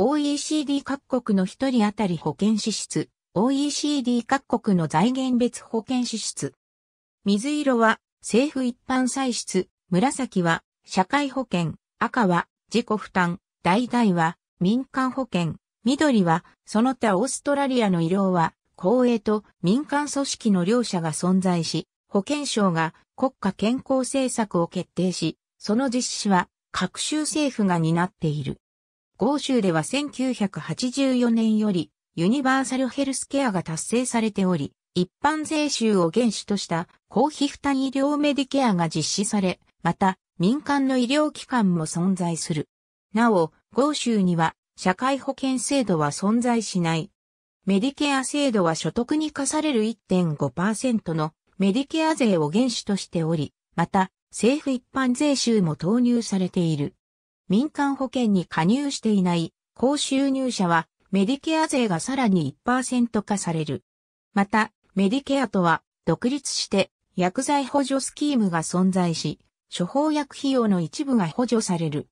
OECD 各国の一人当たり保険支出、OECD 各国の財源別保険支出。水色は政府一般歳出、紫は社会保険、赤は自己負担、橙は民間保険、緑はその他オーストラリアの医療は公営と民間組織の両者が存在し、保健省が国家健康政策を決定し、その実施は各州政府が担っている。豪州では1984年よりユニバーサルヘルスケアが達成されており、一般税収を原資とした公費負担医療メディケアが実施され、また民間の医療機関も存在する。なお、豪州には社会保険制度は存在しない。メディケア制度は所得に課される1.5%のメディケア税を原資としており、また政府一般税収も投入されている。民間保険に加入していない高収入者はメディケア税がさらに1%化される。また、メディケアとは独立して薬剤補助スキームが存在し、処方薬費用の一部が補助される。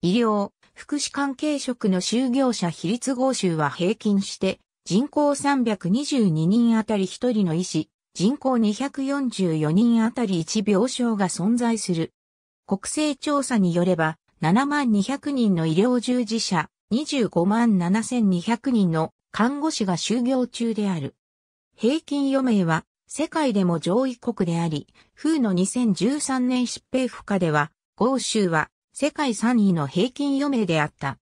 医療、福祉関係職の就業者比率合衆は平均して人口322人あたり1人の医師、人口244人あたり1病床が存在する。国勢調査によれば、7万200人の医療従事者、25万7200人の看護師が就業中である。平均余命は世界でも上位国であり、風の2013年疾病負荷では、豪州は世界3位の平均余命であった。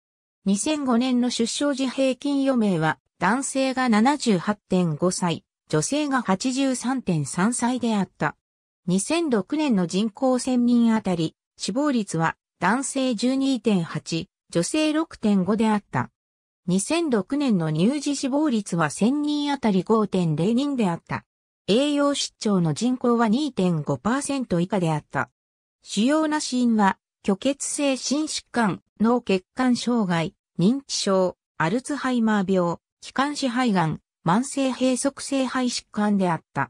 2005年の出生時平均余命は男性が78.5歳、女性が83.3歳であった。2006年の人口1000人あたり、死亡率は男性12.8、女性6.5であった。2006年の乳児死亡率は1000人あたり5.0人であった。栄養失調の人口は2.5%以下であった。主要な死因は、虚血性心疾患、脳血管障害、認知症、アルツハイマー病、気管支肺がん、慢性閉塞性肺疾患であった。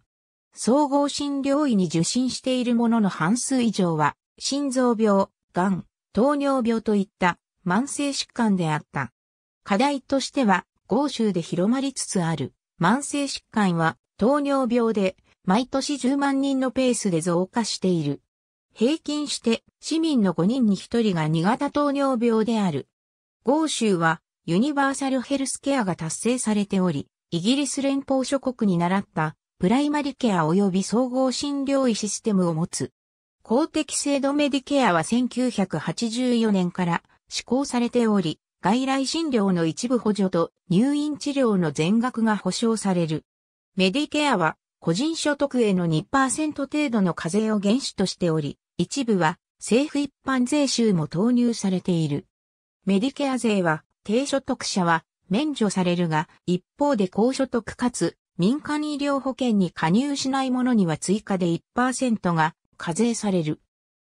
総合診療医に受診している者の半数以上は、心臓病、癌、糖尿病といった慢性疾患であった。課題としては、豪州で広まりつつある慢性疾患は糖尿病で毎年10万人のペースで増加している。平均して市民の5人に1人が2型糖尿病である。豪州はユニバーサルヘルスケアが達成されており、イギリス連邦諸国に習ったプライマリケア及び総合診療医システムを持つ。公的制度メディケアは1984年から施行されており、外来診療の一部補助と入院治療の全額が保障される。メディケアは個人所得への2%程度の課税を原資としており、一部は政府一般税収も投入されている。メディケア税は低所得者は免除されるが、一方で高所得かつ民間医療保険に加入しない者には追加で1%が課税される。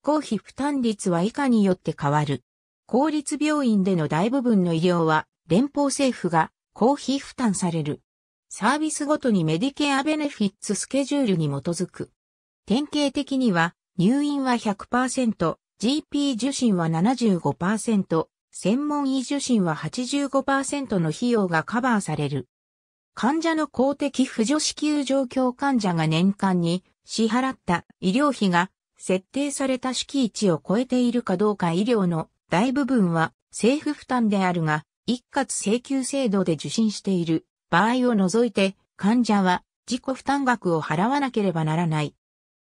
公費負担率は以下によって変わる。公立病院での大部分の医療は連邦政府が公費負担される。サービスごとにメディケアベネフィッツスケジュールに基づく。典型的には入院は100%、GP 受診は75%、専門医受診は85%の費用がカバーされる。患者の公的扶助支給状況患者が年間に支払った医療費が設定された敷地を超えているかどうか医療の大部分は政府負担であるが、一括請求制度で受診している場合を除いて患者は自己負担額を払わなければならない。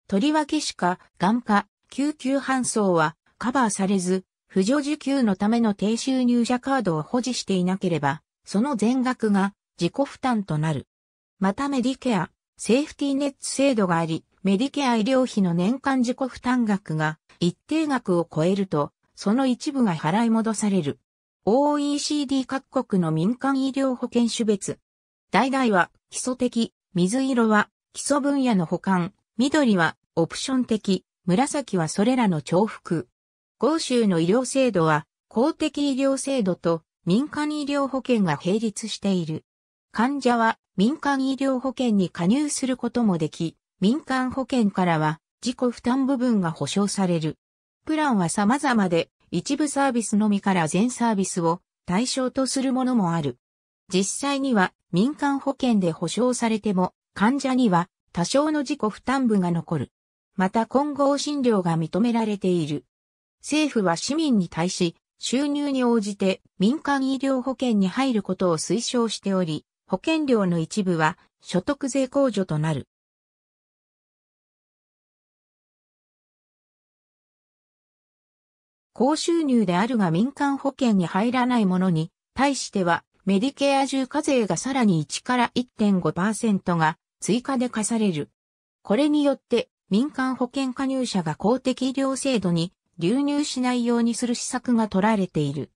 とりわけしか、眼科、救急搬送はカバーされず、扶助受給のための低収入者カードを保持していなければ、その全額が自己負担となる。またメディケア、セーフティーネッツ制度があり、メディケア医療費の年間自己負担額が一定額を超えると、その一部が払い戻される。OECD 各国の民間医療保険種別。代々は基礎的、水色は基礎分野の保管、緑はオプション的、紫はそれらの重複。豪州の医療制度は公的医療制度と民間医療保険が並立している。患者は民間医療保険に加入することもでき、民間保険からは自己負担部分が保障される。プランは様々で、一部サービスのみから全サービスを対象とするものもある。実際には民間保険で保障されても患者には多少の自己負担部が残る。また混合診療が認められている。政府は市民に対し収入に応じて民間医療保険に入ることを推奨しており、保険料の一部は所得税控除となる。高収入であるが民間保険に入らないものに対してはメディケア重課税がさらに1から1.5%が追加で課される。これによって民間保険加入者が公的医療制度に流入しないようにする施策が取られている。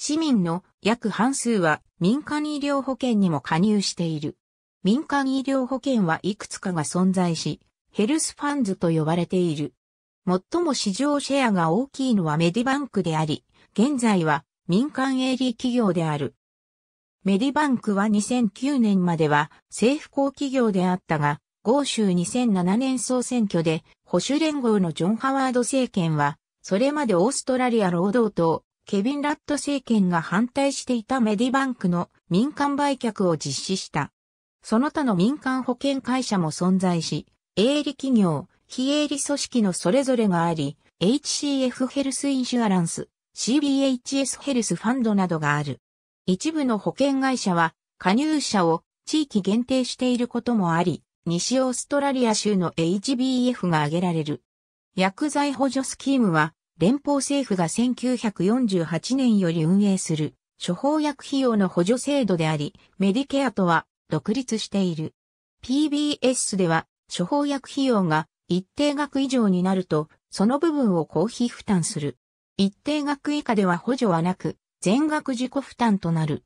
市民の約半数は民間医療保険にも加入している。民間医療保険はいくつかが存在し、ヘルスファンズと呼ばれている。最も市場シェアが大きいのはメディバンクであり、現在は民間営利企業である。メディバンクは2009年までは政府公企業であったが、豪州2007年総選挙で保守連合のジョン・ハワード政権は、それまでオーストラリア労働党、ケビン・ラット政権が反対していたメディバンクの民間売却を実施した。その他の民間保険会社も存在し、営利企業、非営利組織のそれぞれがあり、HCF ヘルスインシュアランス、CBHS ヘルスファンドなどがある。一部の保険会社は、加入者を地域限定していることもあり、西オーストラリア州の HBF が挙げられる。薬剤補助スキームは、連邦政府が1948年より運営する処方薬費用の補助制度であり、メディケアとは独立している。PBS では処方薬費用が一定額以上になると、その部分を公費負担する。一定額以下では補助はなく、全額自己負担となる。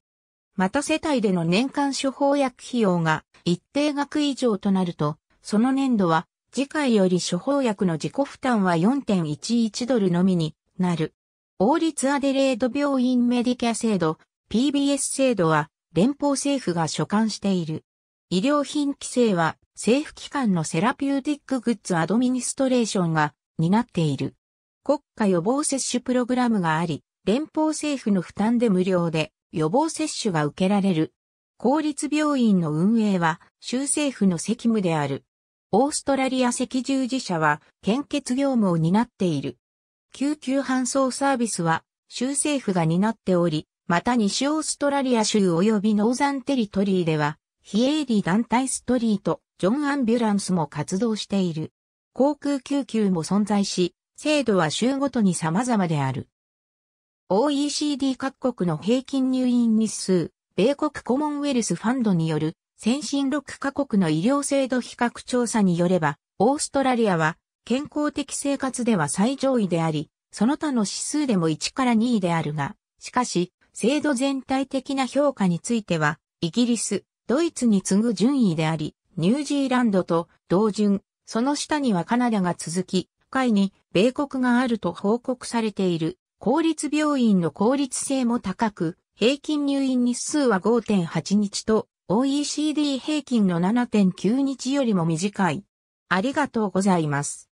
また世帯での年間処方薬費用が一定額以上となると、その年度は次回より処方薬の自己負担は4.11ドルのみになる。王立アデレード病院メディキャ制度、PBS 制度は連邦政府が所管している。医療品規制は政府機関のセラピューティックグッズアドミニストレーションが担っている。国家予防接種プログラムがあり、連邦政府の負担で無料で予防接種が受けられる。公立病院の運営は州政府の責務である。オーストラリア赤十字社は献血業務を担っている。救急搬送サービスは州政府が担っており、また西オーストラリア州及びノーザンテリトリーでは、非営利団体ストリート、ジョン・アンビュランスも活動している。航空救急も存在し、制度は州ごとに様々である。OECD 各国の平均入院日数、米国コモンウェルスファンドによる先進6カ国の医療制度比較調査によれば、オーストラリアは健康的生活では最上位であり、その他の指数でも1から2位であるが、しかし、制度全体的な評価については、イギリス、ドイツに次ぐ順位であり、ニュージーランドと同順、その下にはカナダが続き、下位に米国があると報告されている。公立病院の効率性も高く、平均入院日数は5.8日と OECD 平均の7.9日よりも短い。ありがとうございます。